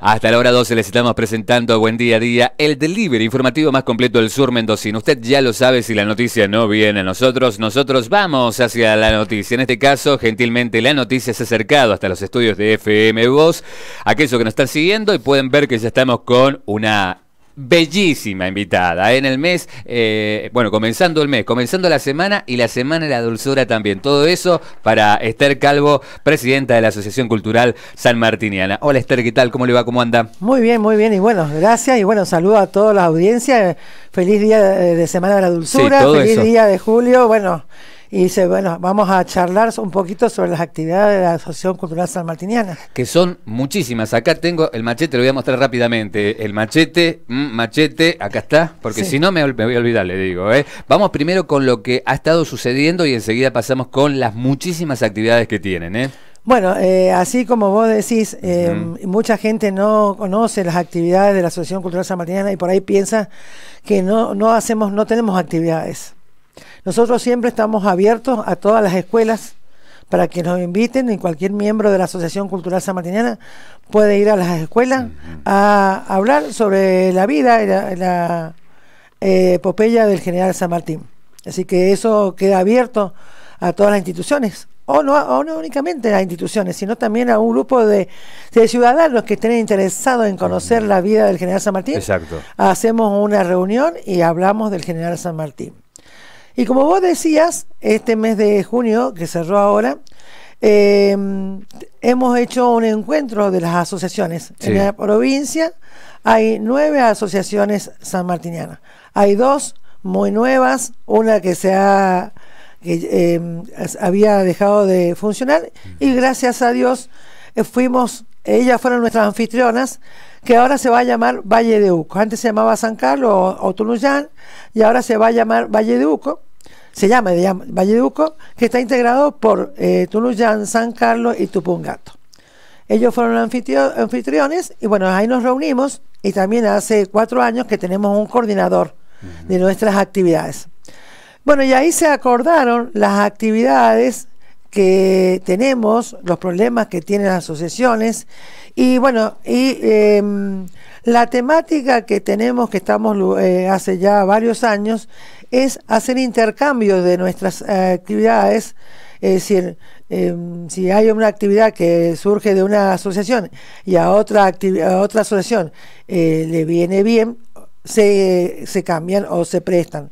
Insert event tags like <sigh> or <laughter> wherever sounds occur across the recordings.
Hasta la hora 12 les estamos presentando Buen Día a Día, el delivery informativo más completo del sur mendocino. Usted ya lo sabe, si la noticia no viene a nosotros, nosotros vamos hacia la noticia. En este caso, gentilmente, la noticia se ha acercado hasta los estudios de FM Voz. Aquellos que nos están siguiendo y pueden ver que ya estamos con una bellísima invitada ¿eh? en el mes, eh, bueno, comenzando el mes, comenzando la semana y la semana de la dulzura también. Todo eso para Esther Calvo, presidenta de la Asociación Cultural San Martiniana. Hola Esther, ¿qué tal? ¿Cómo le va? ¿Cómo anda? Muy bien, muy bien y bueno, gracias y bueno, saludo a toda la audiencia. Feliz día de Semana de la Dulzura, feliz día de julio, bueno y dice, bueno, vamos a charlar un poquito sobre las actividades de la Asociación Cultural San martiniana Que son muchísimas. Acá tengo el machete, lo voy a mostrar rápidamente. El machete, mm, machete, acá está, porque si no me, voy a olvidar, le digo. ¿eh? Vamos primero con lo que ha estado sucediendo y enseguida pasamos con las muchísimas actividades que tienen. ¿eh? Bueno, eh, así como vos decís, eh, mucha gente no conoce las actividades de la Asociación Cultural San Martiniana y por ahí piensa que no, no hacemos, no tenemos actividades. Nosotros siempre estamos abiertos a todas las escuelas para que nos inviten y cualquier miembro de la Asociación Cultural San Samartiniana puede ir a las escuelas a hablar sobre la vida y la, eh, epopeya del general San Martín. Así que eso queda abierto a todas las instituciones, o no, únicamente a las instituciones, sino también a un grupo de, ciudadanos que estén interesados en conocer la vida del general San Martín. Exacto. Hacemos una reunión y hablamos del general San Martín. Y como vos decías, este mes de junio, que cerró ahora, em, hemos hecho un encuentro de las asociaciones. En la provincia hay nueve asociaciones sanmartinianas. Hay dos muy nuevas, una que se ha que em, había dejado de funcionar y mm. gracias a Dios eh, fuimos, ellas fueron nuestras anfitrionas, que ahora se va a llamar Valle de Uco. Antes se llamaba San Carlos o, o y ahora se va a llamar Valle de Uco se llama, Valle Valleduco, que está integrado por eh, Tuluyán, San Carlos y Tupungato. Ellos fueron anfitriones y bueno, ahí nos reunimos y también hace cuatro años que tenemos un coordinador de nuestras actividades. Bueno, y ahí se acordaron las actividades que tenemos, los problemas que tienen las asociaciones y bueno, y em, la temática que tenemos, que estamos eh, hace ya varios años, es hacer intercambios de nuestras eh, actividades. Es decir, em, si hay una actividad que surge de una asociación y a otra, otra asociación eh, le viene bien, se, se, cambian o se prestan.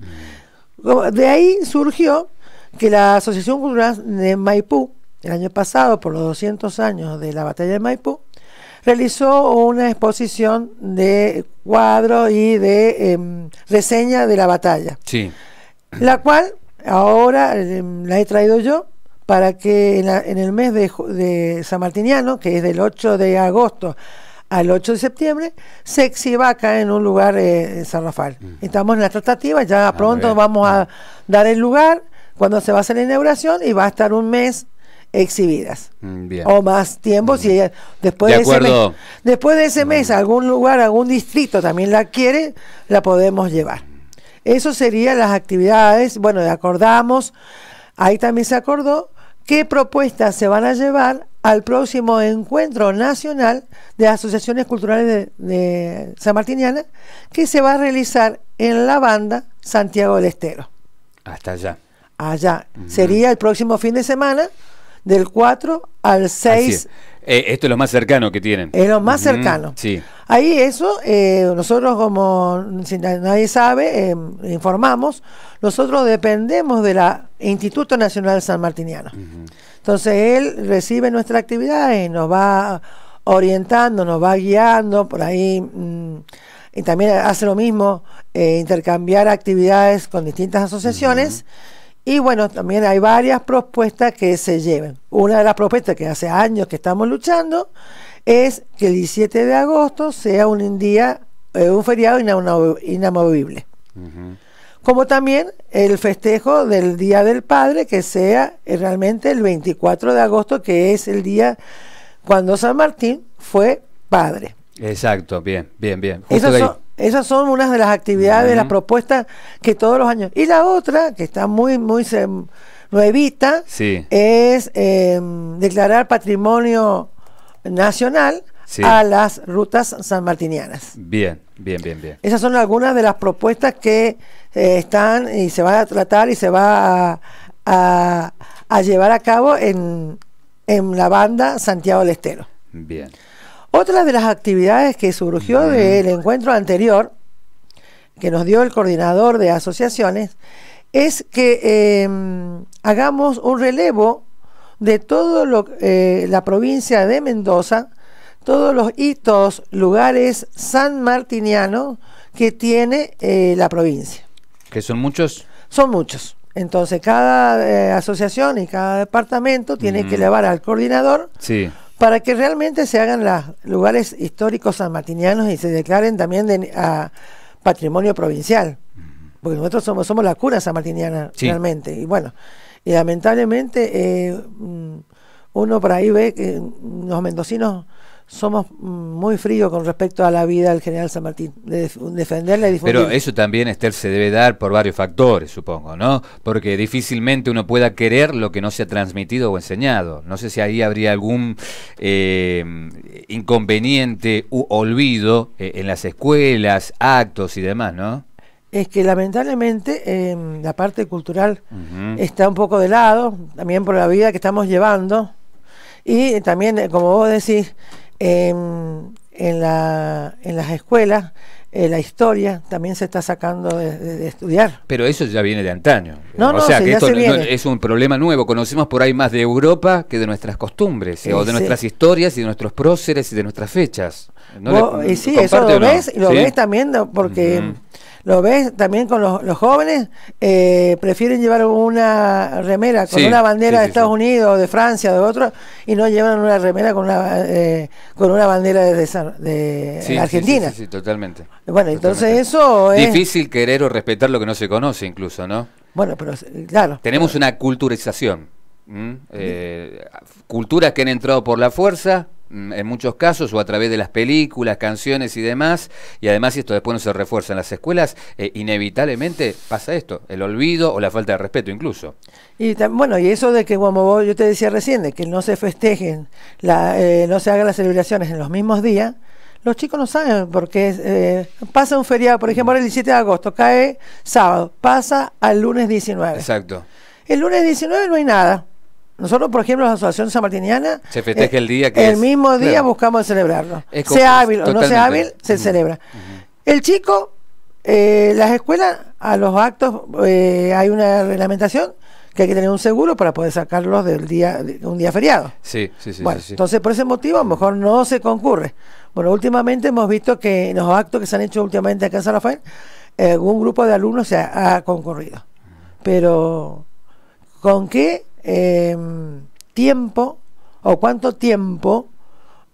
Mm. De ahí surgió que la Asociación Cultural de Maipú, el año pasado, por los 200 años de la batalla de Maipú, realizó una exposición de cuadros y de em, reseña de la batalla. Sí. La cual ahora em, la he traído yo para que en, el mes de, San Martiniano, que es del 8 de agosto al 8 de septiembre, se exhiba acá en un lugar eh, en San Rafael. Estamos en la tratativa, ya pronto vamos a dar el lugar cuando se va a hacer la inauguración y va a estar un mes exhibidas. Mm, o más tiempo si mm. ella después de, ese mes, después de ese mm. mes algún lugar, algún distrito también la quiere, la podemos llevar. Eso serían las actividades, bueno, acordamos, ahí también se acordó qué propuestas se van a llevar al próximo encuentro nacional de asociaciones culturales de, San Martiniana que se va a realizar en la banda Santiago del Estero. Hasta allá. Allá. Sería el próximo fin de semana, del 4 al 6. Eh, esto es lo más cercano que tienen. Es lo más cercano. Sí. Ahí eso, eh, nosotros como nadie sabe, em, informamos, nosotros dependemos del Instituto Nacional San Martiniano. Entonces él recibe nuestra actividad y nos va orientando, nos va guiando, por ahí... Mm, y también hace lo mismo, eh, intercambiar actividades con distintas asociaciones. Y bueno, también hay varias propuestas que se lleven. Una de las propuestas que hace años que estamos luchando es que el 17 de agosto sea un día, eh, un feriado inamovible. Como también el festejo del Día del Padre, que sea eh, realmente el 24 de agosto, que es el día cuando San Martín fue padre. Exacto, bien, bien, bien. Justo esas son unas de las actividades, las propuestas que todos los años. Y la otra, que está muy, muy nuevita, es em, declarar patrimonio nacional a las rutas sanmartinianas. Bien, bien, bien, bien. Esas son algunas de las propuestas que eh, están y se va a tratar y se va a, llevar a cabo en, en la banda Santiago del Estero. Bien. Otra de las actividades que surgió del encuentro anterior, que nos dio el coordinador de asociaciones, es que em, hagamos un relevo de toda eh, la provincia de Mendoza, todos los hitos, lugares sanmartinianos que tiene eh, la provincia. ¿Que son muchos? Son muchos. Entonces cada eh, asociación y cada departamento tiene que elevar al coordinador sí para que realmente se hagan los lugares históricos sanmartinianos y se declaren también de, a patrimonio provincial. Porque nosotros somos, somos la cura sanmartiniana realmente. Y bueno, y lamentablemente eh, mm, uno por ahí ve que los mendocinos somos mm, muy fríos con respecto a la vida del general San Martín, defenderla y difundirla. Pero eso también, Esther, se debe dar por varios factores, supongo, ¿no? Porque difícilmente uno pueda querer lo que no se ha transmitido o enseñado. No sé si ahí habría algún eh, inconveniente u olvido eh, en las escuelas, actos y demás, ¿no? Es que lamentablemente em, la parte cultural está un poco de lado, también por la vida que estamos llevando. Y también, eh, como vos decís, en, la, en las escuelas, eh, la historia también se está sacando de, estudiar. Pero eso ya viene de antaño. o sea, que esto es un problema nuevo. Conocemos por ahí más de Europa que de nuestras costumbres, eh, o de nuestras historias y de nuestros próceres y de nuestras fechas. y sí, eso lo ves, y lo ves también porque... ¿Lo ves también con los, jóvenes? Eh, prefieren llevar una remera con una bandera de Estados Unidos, de Francia, de otro, y no llevan una remera con una, eh, con una bandera de, Argentina. Sí, totalmente. Bueno, entonces eso es... Difícil querer o respetar lo que no se conoce incluso, ¿no? Bueno, pero claro. Tenemos una culturización. Eh, culturas que han entrado por la fuerza, Mm, en muchos casos o a través de las películas, canciones y demás, y además si esto después no se refuerza en las escuelas, eh, inevitablemente pasa esto, el olvido o la falta de respeto incluso. Y bueno, y eso de que como yo te decía recién, de que no se festejen, la, eh, no se hagan las celebraciones en los mismos días, los chicos no saben porque eh, pasa un feriado, por ejemplo, el 17 de agosto, cae sábado, pasa al lunes 19. Exacto. El lunes 19 no hay nada nosotros, por ejemplo, la Asociación Samartiniana. Se festeja eh, el día que El mismo día buscamos celebrarlo. sea hábil o no sea hábil, se celebra. El chico, eh, las escuelas, a los actos eh, hay una reglamentación que hay que tener un seguro para poder sacarlos del día, de un día feriado. Sí, sí, sí. entonces por ese motivo a lo mejor no se concurre. Bueno, últimamente hemos visto que en los actos que se han hecho últimamente acá en San Rafael, algún grupo de alumnos se ha concurrido. Pero, ¿con qué eh, tiempo o cuánto tiempo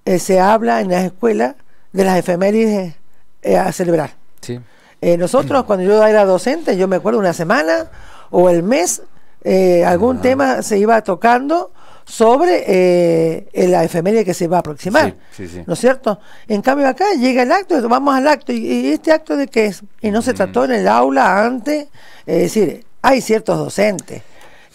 eh, se habla en las escuelas de las efemérides eh, a celebrar. Sí. Eh, nosotros, cuando yo era docente, yo me acuerdo una semana o el mes, algún tema se iba tocando sobre la efeméride que se va a aproximar. ¿No es cierto? En cambio, acá llega el acto, vamos al acto, y, este acto de que es, y no se trató en el aula antes, es decir, hay ciertos docentes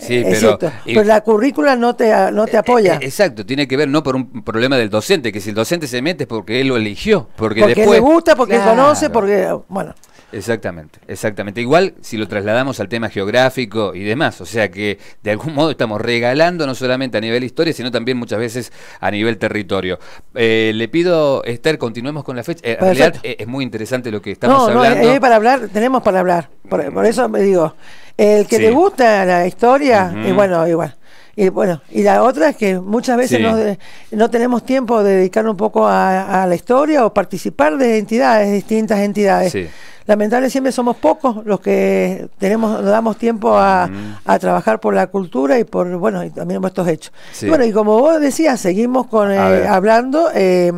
pero, pero la currícula no te, no te eh, eh, apoya. Eh, exacto, tiene que ver no por un problema del docente, que si el docente se mete es porque él lo eligió. Porque, después, le gusta, porque conoce, porque. Bueno. Exactamente, exactamente. Igual si lo trasladamos al tema geográfico y demás, o sea que de algún modo estamos regalando no solamente a nivel historia, sino también muchas veces a nivel territorio. Eh, le pido, Esther, continuemos con la fecha. Eh, en realidad eh, es, muy interesante lo que estamos hablando. No, eh, para hablar, tenemos para hablar. Por, mm. eso me digo, el que le gusta la historia, y bueno, igual. Y bueno, y la otra es que muchas veces eh, no, tenemos tiempo de dedicar un poco a, la historia o participar de entidades, distintas entidades. Lamentablemente siempre somos pocos los que tenemos, nos damos tiempo a, trabajar por la cultura y por, bueno, y también estos hechos. bueno, y como vos decías, seguimos con eh, hablando. Eh,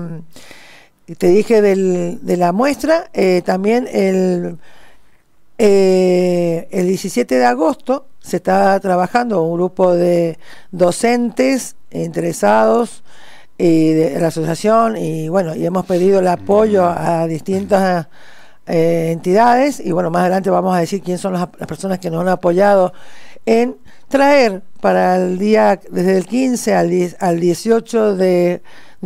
te dije de la muestra, también el eh, el 17 de agosto se está trabajando un grupo de docentes interesados y eh, de la asociación y bueno, y hemos pedido el apoyo a distintas eh, entidades y bueno, más adelante vamos a decir quiénes son las, personas que nos han apoyado en traer para el día, desde el 15 al, 18 de,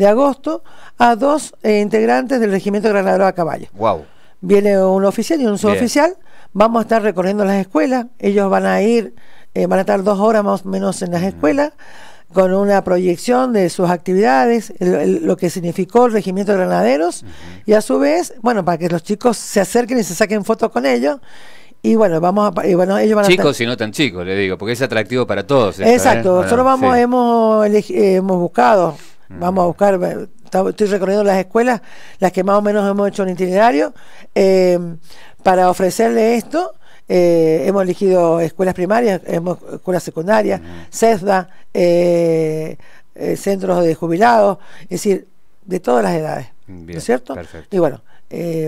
agosto, a dos integrantes del Regimiento Granadero a Caballo. Viene un oficial y un suboficial. Vamos a estar recorriendo las escuelas, ellos van a ir, eh, van a estar dos horas más o menos en las escuelas con una proyección de sus actividades, lo que significó el regimiento de granaderos, y a su vez, bueno, para que los chicos se acerquen y se saquen fotos con ellos. Y bueno, vamos a, ellos van chicos si y no tan chicos, le digo, porque es atractivo para todos. Exacto, solo ¿eh? nosotros vamos, hemos, eh, hemos buscado, vamos a buscar estoy recorriendo las escuelas, las que más o menos hemos hecho un itinerario, eh, para ofrecerle esto. Eh, hemos elegido escuelas primarias, escuelas secundarias, mm. CESDA, eh, centros de jubilados, es decir, de todas las edades. ¿No es cierto? Y bueno,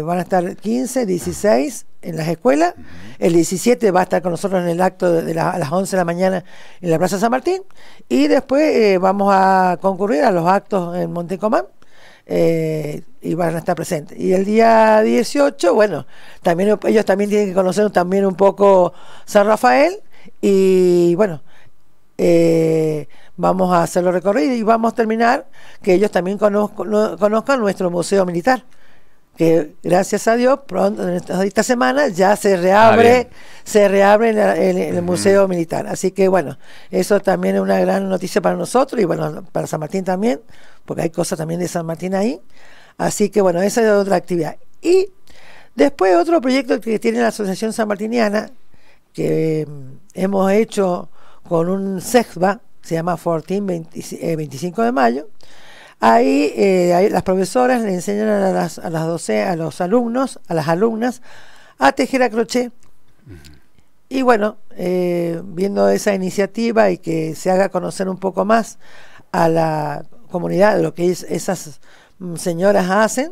van a estar 15, 16 en las escuelas. Mm-hmm. El 17 va a estar con nosotros en el acto de, a las 11 de la mañana en la Plaza San Martín. Y después vamos a concurrir a los actos en Montecomán. Eh, y van a estar presentes. Y el día 18, bueno, también ellos también tienen que conocer también un poco San Rafael y bueno, eh, vamos a hacerlo recorrido y vamos a terminar que ellos también conozcan nuestro museo militar que gracias a Dios pronto en esta semana ya se reabre ah, se reabre el, museo militar así que bueno eso también es una gran noticia para nosotros y bueno para San Martín también porque hay cosas también de San Martín ahí. Así que bueno, esa es otra actividad. Y después otro proyecto que tiene la Asociación San Martiniana, que mm, hemos hecho con un SEXBA, se llama 14, 25 eh, de mayo. Eh, ahí, las profesoras le enseñan a las, a a los alumnos, a las alumnas, a tejer a crochet. Y bueno, eh, viendo esa iniciativa y que se haga conocer un poco más a la de lo que esas señoras hacen,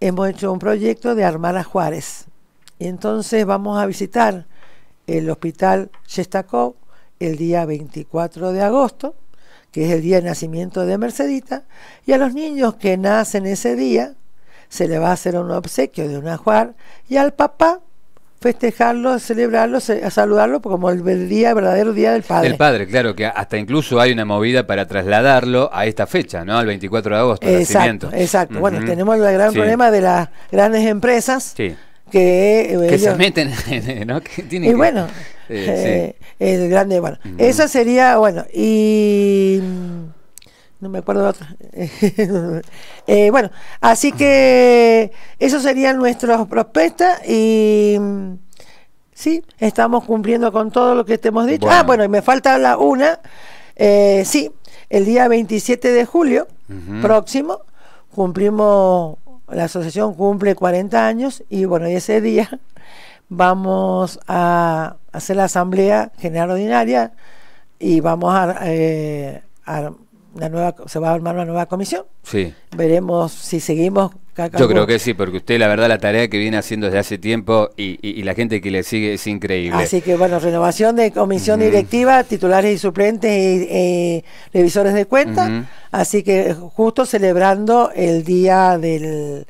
hemos hecho un proyecto de armar a Juárez. Y entonces vamos a visitar el hospital Shestakov el día 24 de agosto, que es el día de nacimiento de Mercedita, y a los niños que nacen ese día se le va a hacer un obsequio de un ajuar, y al papá festejarlo, celebrarlo, saludarlo como el, día, verdadero día del padre. Del padre, claro, que hasta incluso hay una movida para trasladarlo a esta fecha, ¿no? Al 24 de agosto, Exacto, exacto. Bueno, tenemos el gran problema de las grandes empresas. Que, se meten, ¿no? y bueno, el grande, bueno, esa sería, bueno, y no me acuerdo de otra. <laughs> Eh, bueno, así que eso serían nuestros prospectos y mm, sí, estamos cumpliendo con todo lo que te hemos dicho. Ah, bueno, y me falta la una. Eh, sí, el día 27 de julio próximo cumplimos, la asociación cumple 40 años y bueno, ese día vamos a hacer la asamblea general ordinaria y vamos a eh, nueva, se va a armar una nueva comisión. Sí. Veremos si seguimos. Yo creo que sí, porque usted, la verdad, la tarea que viene haciendo desde hace tiempo y, la gente que le sigue es increíble. Así que, bueno, renovación de comisión directiva, titulares y suplentes y revisores de cuentas. Así que, justo celebrando el día del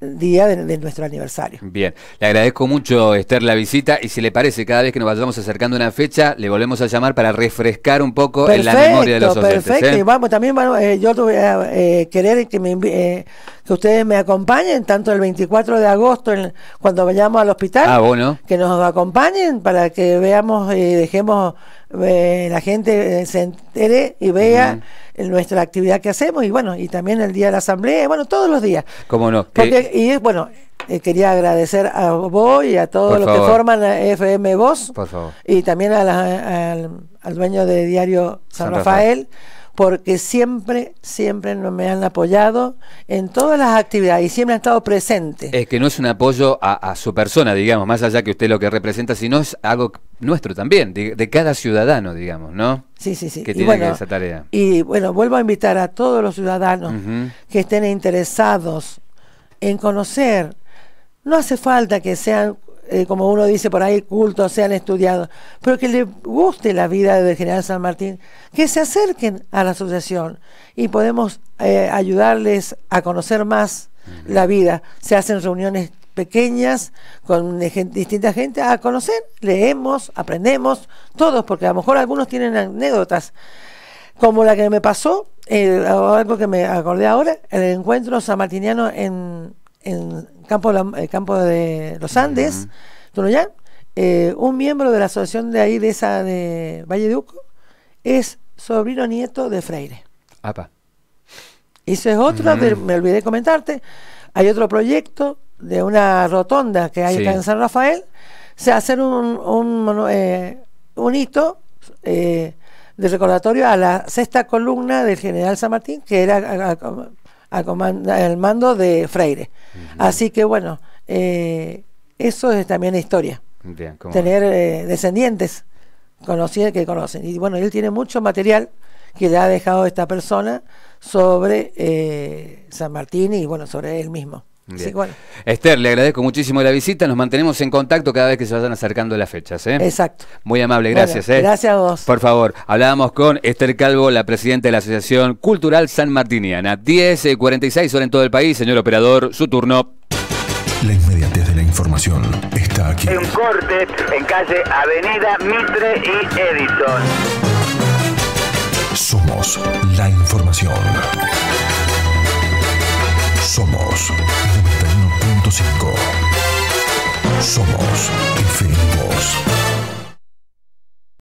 día de, nuestro aniversario. Bien, le agradezco mucho, Esther, la visita y si le parece, cada vez que nos vayamos acercando a una fecha, le volvemos a llamar para refrescar un poco en la memoria de los oyentes. Perfecto, ¿eh? y vamos, también eh, yo voy a eh, querer que, que ustedes me acompañen, tanto el 24 de agosto, cuando vayamos al hospital, ah, que nos acompañen para que veamos y dejemos, la gente se entere y vea nuestra actividad que hacemos y bueno, y también el día de la asamblea, bueno, todos los días. como no? Porque, y bueno, eh, quería agradecer a vos y a todos los que forman FM Voz. Y también al, dueño de Diario San, Rafael porque siempre, siempre me han apoyado en todas las actividades y siempre han estado presentes. Es que no es un apoyo a, su persona, digamos, más allá que usted lo que representa, sino es algo nuestro también, de, cada ciudadano, digamos, ¿no? Sí, sí, sí. Que tiene esa tarea. Y bueno, vuelvo a invitar a todos los ciudadanos que estén interesados en conocer. No hace falta que sean eh, como uno dice por ahí, cultos, sean estudiado, pero que les guste la vida del General San Martín, que se acerquen a la asociación y podemos eh, ayudarles a conocer más la vida. Se hacen reuniones pequeñas con distinta gente a conocer, leemos, aprendemos, todos, porque a lo mejor algunos tienen anécdotas, como la que me pasó, algo que me acordé ahora, el encuentro sanmartiniano en en campo, el eh, campo de los Andes, eh, un miembro de la asociación de ahí, de esa de Valle de Uco, es sobrino nieto de Freire. Apa. Eso es otro, me olvidé comentarte. Hay otro proyecto de una rotonda que hay en San Rafael. Se hace un, un, eh, hito de recordatorio a la sexta columna del general San Martín, que era al, mando de Freire. Así que bueno, eh, eso es también historia. Tener eh, descendientes conocidos que conocen. Y bueno, él tiene mucho material que le ha dejado esta persona sobre eh, San Martín y bueno, sobre él mismo. Esther, le agradezco muchísimo la visita. Nos mantenemos en contacto cada vez que se vayan acercando las fechas. ¿eh? Exacto. Muy amable, gracias. ¿eh? Gracias a vos. Por favor, hablábamos con Esther Calvo, la presidenta de la Asociación Cultural San Martiniana. 10.46, eh, hora en todo el país. Señor operador, su turno. La inmediatez de la información está aquí. En corte, en calle Avenida Mitre y Edison. Somos la información. Somos 91.5. Somos